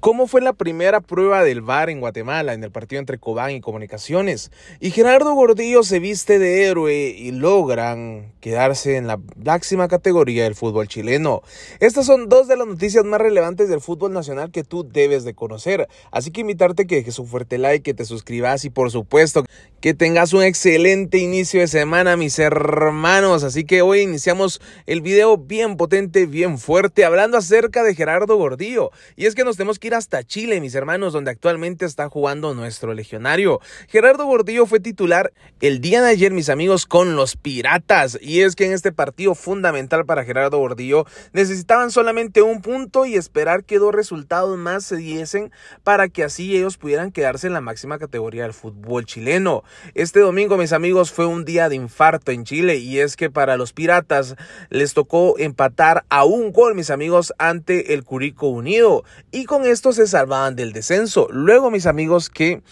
cómo fue la primera prueba del VAR en Guatemala en el partido entre Cobán y Comunicaciones. Y Gerardo Gordillo se viste de héroe y logran quedarse en la máxima categoría del fútbol chileno. Estas son dos de las noticias más relevantes del fútbol nacional que tú debes de conocer. Así que invitarte que dejes un fuerte like, que te suscribas y por supuesto que tengas un excelente inicio de semana, mis hermanos. Así que hoy iniciamos el video bien potente, bien fuerte, hablando acerca de Gerardo Gordillo. Y es que nos tenemos que hasta Chile, mis hermanos, donde actualmente está jugando nuestro legionario. Gerardo Gordillo fue titular el día de ayer, mis amigos, con los Piratas. Y es que en este partido fundamental para Gerardo Gordillo necesitaban solamente un punto y esperar que dos resultados más se diesen para que así ellos pudieran quedarse en la máxima categoría del fútbol chileno. Este domingo, mis amigos, fue un día de infarto en Chile y es que para los Piratas les tocó empatar a un gol, mis amigos, ante el Curico Unido. Y con esto estos se salvaban del descenso. Luego, mis amigos, que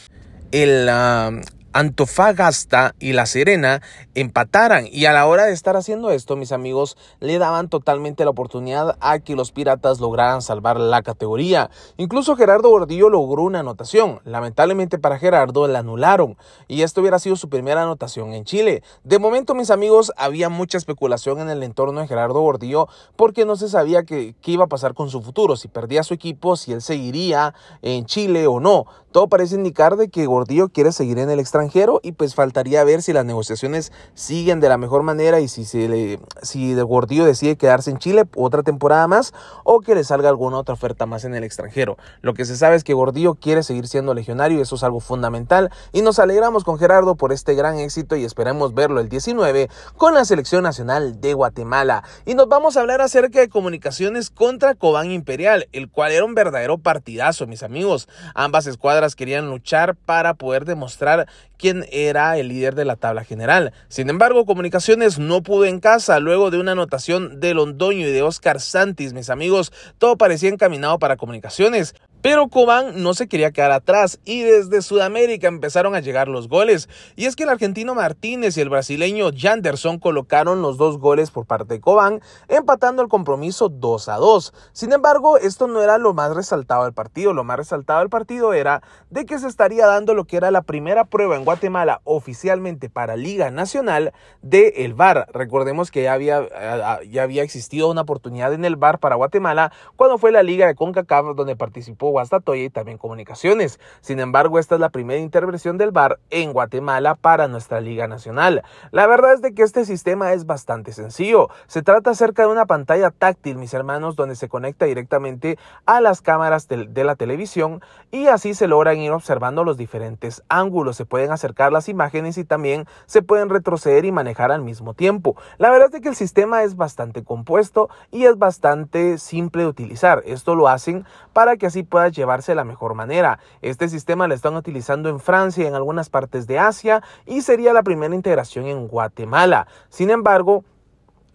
el, ah, Antofagasta y La Serena empataran. Y a la hora de estar haciendo esto, mis amigos, le daban totalmente la oportunidad a que los Piratas lograran salvar la categoría. Incluso Gerardo Gordillo logró una anotación. Lamentablemente para Gerardo la anularon. Y esto hubiera sido su primera anotación en Chile. De momento, mis amigos, había mucha especulación en el entorno de Gerardo Gordillo porque no se sabía qué iba a pasar con su futuro, si perdía su equipo, si él seguiría en Chile o no. Todo parece indicar de que Gordillo quiere seguir en el extranjero extranjero y pues faltaría ver si las negociaciones siguen de la mejor manera y si, se le, si Gordillo decide quedarse en Chile otra temporada más o que le salga alguna otra oferta más en el extranjero. Lo que se sabe es que Gordillo quiere seguir siendo legionario y eso es algo fundamental y nos alegramos con Gerardo por este gran éxito y esperemos verlo el 19 con la selección nacional de Guatemala. Y nos vamos a hablar acerca de comunicaciones contra Cobán Imperial, el cual era un verdadero partidazo, mis amigos. Ambas escuadras querían luchar para poder demostrar quien era el líder de la tabla general. Sin embargo, Comunicaciones no pudo en casa luego de una anotación de Londoño y de Oscar Santis, mis amigos. Todo parecía encaminado para Comunicaciones. Pero Cobán no se quería quedar atrás y desde Sudamérica empezaron a llegar los goles. Y es que el argentino Martínez y el brasileño Janderson colocaron los dos goles por parte de Cobán, empatando el compromiso 2 a 2. Sin embargo, esto no era lo más resaltado del partido. Lo más resaltado del partido era de que se estaría dando lo que era la primera prueba en Guatemala oficialmente para Liga Nacional de el VAR. Recordemos que ya había, ah, ah, ya había existido una oportunidad en el VAR para Guatemala cuando fue la Liga de CONCACAF donde participó Guastatoya y también Comunicaciones. Sin embargo, esta es la primera intervención del VAR en Guatemala para nuestra Liga Nacional. La verdad es de que este sistema es bastante sencillo. Se trata acerca de una pantalla táctil, mis hermanos, donde se conecta directamente a las cámaras de, la televisión y así se logran ir observando los diferentes ángulos. Se pueden acercar las imágenes y también se pueden retroceder y manejar al mismo tiempo. La verdad es que el sistema es bastante compuesto y es bastante simple de utilizar. Esto lo hacen para que así puedan llevarse de la mejor manera. Este sistema lo están utilizando en Francia y en algunas partes de Asia y sería la primera integración en Guatemala. Sin embargo,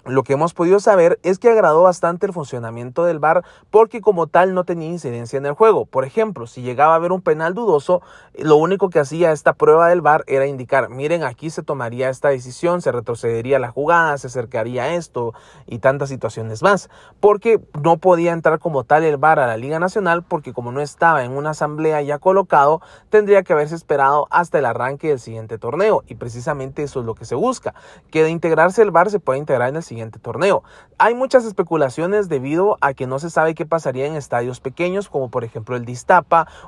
lo que hemos podido saber es que agradó bastante el funcionamiento del VAR porque como tal no tenía incidencia en el juego. Por ejemplo, si llegaba a haber un penal dudoso, eh, lo único que hacía esta prueba del VAR era indicar, miren, aquí se tomaría esta decisión, se retrocedería la jugada, se acercaría esto y tantas situaciones más. Porque no podía entrar como tal el VAR a la Liga Nacional porque como no estaba en una asamblea ya colocado, tendría que haberse esperado hasta el arranque del siguiente torneo. Y precisamente eso es lo que se busca, que de integrarse el VAR se pueda integrar en el torneo. Hay muchas especulaciones debido a que no se sabe qué pasaría en estadios pequeños como por ejemplo el de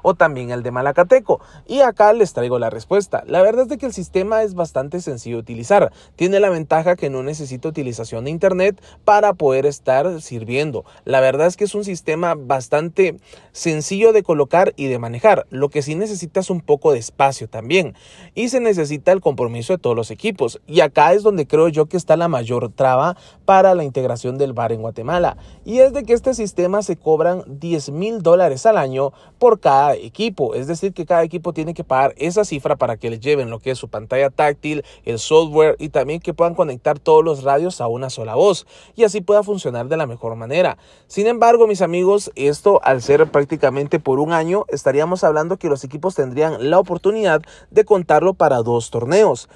o también el de Malacateco. Y acá les traigo la respuesta. La verdad es que el sistema es bastante sencillo de utilizar. Tiene la ventaja que no necesita utilización de internet para poder estar sirviendo. La verdad es que es un sistema bastante sencillo de colocar y de manejar. Lo que sí necesitas un poco de espacio también. Y se necesita el compromiso de todos los equipos. Y acá es donde creo yo que está la mayor traba para la integración del bar en Guatemala, y es de que este sistema se cobran 10 mil dólares al año por cada equipo, es decir, que cada equipo tiene que pagar esa cifra para que le lleven lo que es su pantalla táctil, el software y también que puedan conectar todos los radios a una sola voz y así pueda funcionar de la mejor manera. Sin embargo, mis amigos, esto al ser prácticamente por un año, estaríamos hablando que los equipos tendrían la oportunidad de contarlo para dos torneos.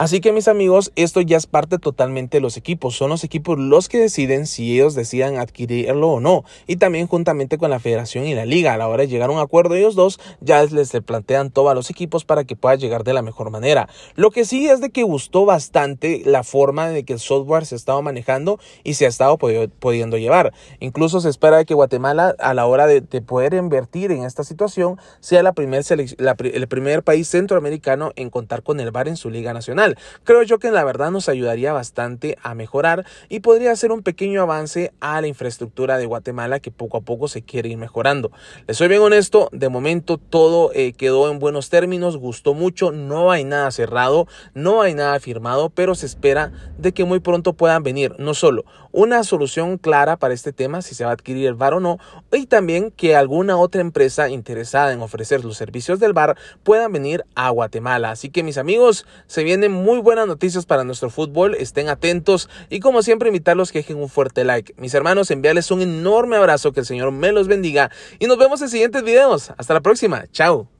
Así que mis amigos, esto ya es parte totalmente de los equipos. Son los equipos los que deciden si ellos decidan adquirirlo o no. Y también juntamente con la federación y la liga, a la hora de llegar a un acuerdo ellos dos, ya les plantean todo a los equipos para que pueda llegar de la mejor manera. Lo que sí es de que gustó bastante la forma de que el software se estaba manejando y se ha estado pudiendo llevar. Incluso se espera que Guatemala a la hora de, poder invertir en esta situación sea la primer el primer país centroamericano en contar con el VAR en su liga nacional. Creo yo que la verdad nos ayudaría bastante a mejorar y podría ser un pequeño avance a la infraestructura de Guatemala que poco a poco se quiere ir mejorando. Les soy bien honesto, de momento todo eh, quedó en buenos términos, gustó mucho, no hay nada cerrado, no hay nada firmado, pero se espera de que muy pronto puedan venir no solo una solución clara para este tema, si se va a adquirir el bar o no, y también que alguna otra empresa interesada en ofrecer los servicios del bar puedan venir a Guatemala. Así que mis amigos, se vienen muy buenas noticias para nuestro fútbol, estén atentos y como siempre invitarlos que dejen un fuerte like. Mis hermanos, enviarles un enorme abrazo, que el Señor me los bendiga y nos vemos en siguientes videos. Hasta la próxima, chao.